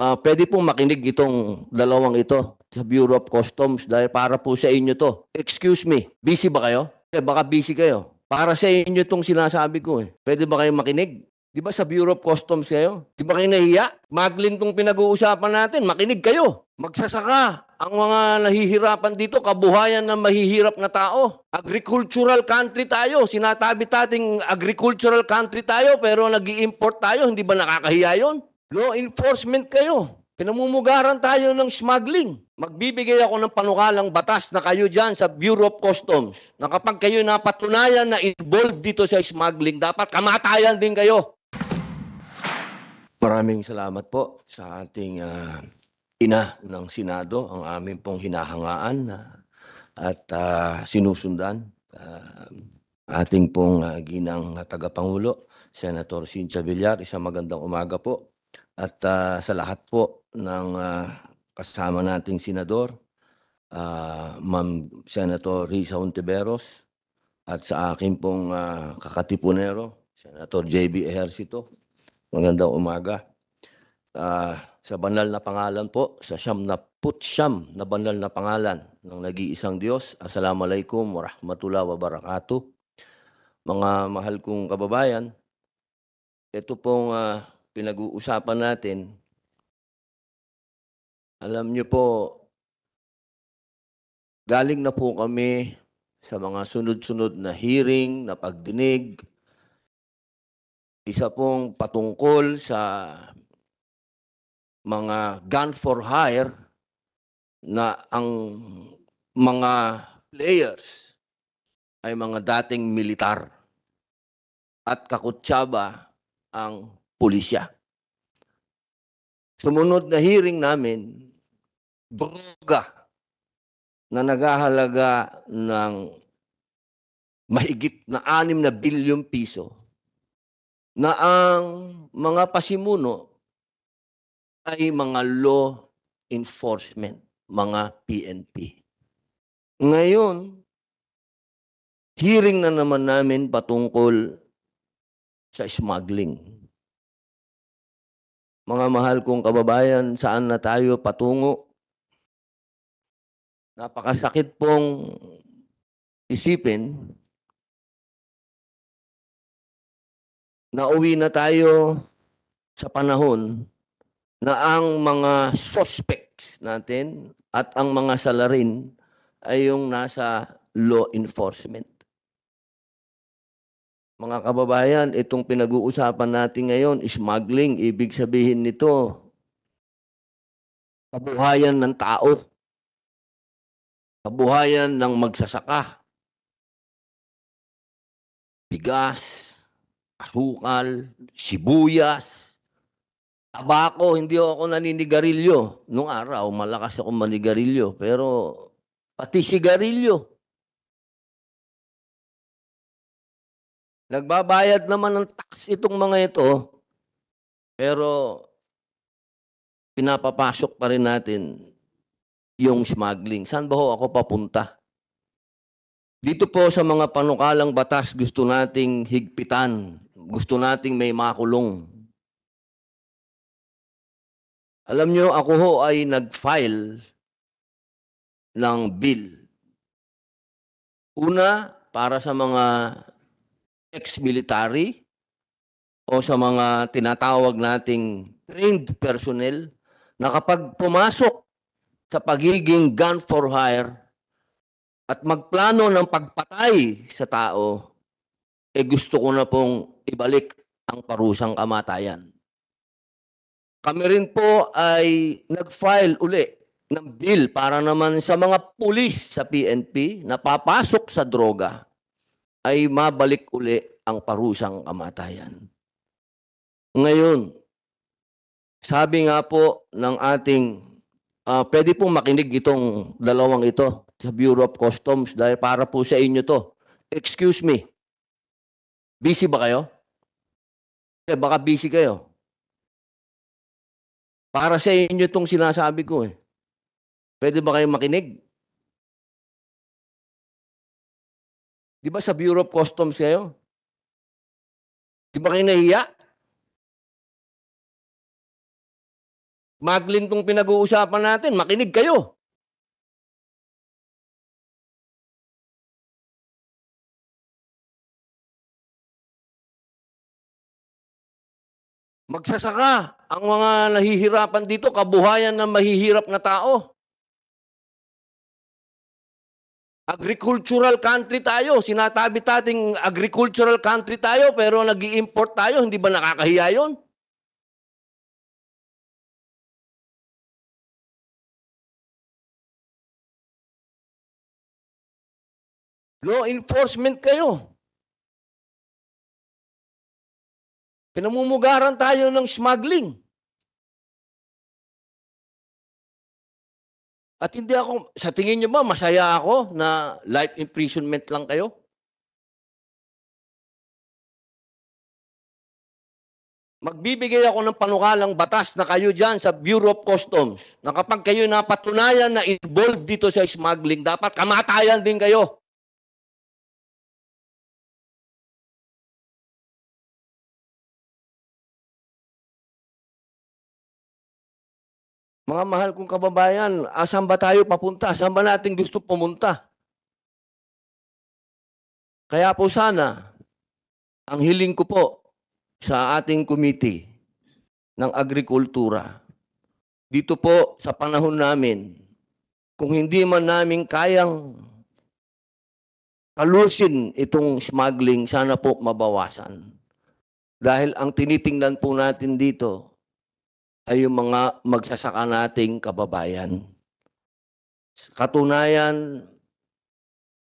uh, pwede pong makinig itong dalawang ito sa Bureau of Customs dahil para po sa inyo to. Excuse me, busy ba kayo? Eh, baka busy kayo. Para sa inyo itong sinasabi ko eh. Pwede ba kayo makinig? Di ba sa Bureau of Customs kayo? Di ba kayo nahiya? Maglin tong pinag-uusapan natin. Makinig kayo. Magsasaka ang mga nahihirapan dito, kabuhayan ng mahihirap na tao. Agricultural country tayo. Sinatabi tating agricultural country tayo pero nag import tayo. Hindi ba nakakahiya yon? Law enforcement kayo. Pinamumugaran tayo ng smuggling. Magbibigay ako ng panukalang batas na kayo dyan sa Bureau of Customs na kapag kayo napatunayan na involved dito sa smuggling, dapat kamatayan din kayo. Maraming salamat po sa ating uh, ina ng Senado, ang aming pong hinahangaan uh, at uh, sinusundan. Uh, ating pong uh, ginang tagapangulo, Senator Cynthia Villar, isang magandang umaga po at uh, sa lahat po ng uh, kasama nating senador, uh, Ma'am Senator Risa Ontiveros at sa akin pong uh, kakatipunero, Senator JB Ejercito. Magandang umaga. Uh, sa banal na pangalan po, sa siyam na put putsyam na banal na pangalan ng nag-iisang Diyos, Assalamualaikum warahmatullahi wabarakatuh. Mga mahal kong kababayan, ito pong uh, pinag-uusapan natin, alam nyo po, galing na po kami sa mga sunod-sunod na hearing, na pagdinig. Isa pong patungkol sa mga gun for hire na ang mga players ay mga dating militar at kakutsaba ang pulisya. Sumunod na hearing namin, broga na nagahalaga ng mahigit na 6 na bilyong piso na ang mga pasimuno ay mga law enforcement, mga PNP. Ngayon, hearing na naman namin patungkol sa smuggling. Mga mahal kong kababayan, saan na tayo patungo? Napakasakit pong isipin na uwi na tayo sa panahon na ang mga suspects natin at ang mga salarin ay yung nasa law enforcement. Mga kababayan, itong pinag-uusapan natin ngayon, smuggling, ibig sabihin nito, kabuhayan ng tao, kabuhayan ng magsasaka, bigas, asukal, sibuyas, tabako, hindi ako naninigarilyo. Nung araw, malakas ako manigarilyo, pero pati sigarilyo. Nagbabayad naman ng tax itong mga ito, pero pinapapasok pa rin natin yung smuggling. Saan ba ho ako papunta? Dito po sa mga panukalang batas, gusto nating higpitan. Gusto nating may makulong. Alam nyo, ako ho ay nag-file ng bill. Una, para sa mga ex-military o sa mga tinatawag nating trained personnel na kapag pumasok sa pagiging gun for hire at magplano ng pagpatay sa tao, eh gusto ko na pong ibalik ang parusang kamatayan. Kami rin po ay nag-file uli ng bill para naman sa mga pulis sa PNP na papasok sa droga ay mabalik uli ang parusang kamatayan. Ngayon, sabi nga po ng ating, uh, pwede pong makinig itong dalawang ito sa Bureau of Customs dahil para po sa inyo to. Excuse me, busy ba kayo? Eh, baka busy kayo. Para sa inyo itong sinasabi ko eh. Pwede ba kayong makinig? Di ba sa Bureau of Customs kayo? Di ba kayo nahiya? Maglin tong pinag-uusapan natin. Makinig kayo. Magsasaka ang mga nahihirapan dito, kabuhayan ng mahihirap na tao. Agricultural country tayo. Sinatabi tating agricultural country tayo pero nag import tayo. Hindi ba nakakahiya yun? Law enforcement kayo. Pinamumugaran tayo ng smuggling. At hindi ako, sa tingin nyo ba, masaya ako na life imprisonment lang kayo? Magbibigay ako ng panukalang batas na kayo dyan sa Bureau of Customs na kapag kayo napatunayan na involved dito sa smuggling, dapat kamatayan din kayo. Mga mahal kong kababayan, asan ba tayo papunta? Asan ba natin gusto pumunta? Kaya po sana, ang hiling ko po sa ating committee ng agrikultura, dito po sa panahon namin, kung hindi man namin kayang kalusin itong smuggling, sana po mabawasan. Dahil ang tinitingnan po natin dito, ay yung mga magsasaka nating kababayan. Katunayan,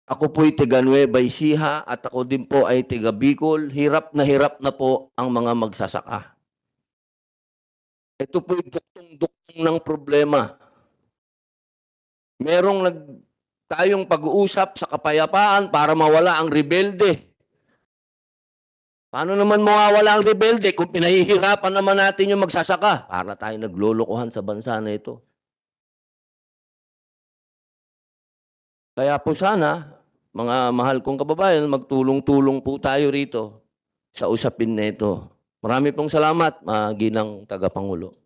ako po'y tiga Nueva Ecija at ako din po ay tiga Bicol. Hirap na hirap na po ang mga magsasaka. Ito po'y duktong-duktong ng problema. Merong nag, tayong pag-uusap sa kapayapaan para mawala ang rebelde. Paano naman mawawala ang rebelde kung pinahihirapan naman natin yung magsasaka? Para tayo naglulukuhan sa bansa na ito. Kaya po sana, mga mahal kong kababayan, magtulong-tulong po tayo rito sa usapin na ito. Marami pong salamat, mga ginang tagapangulo.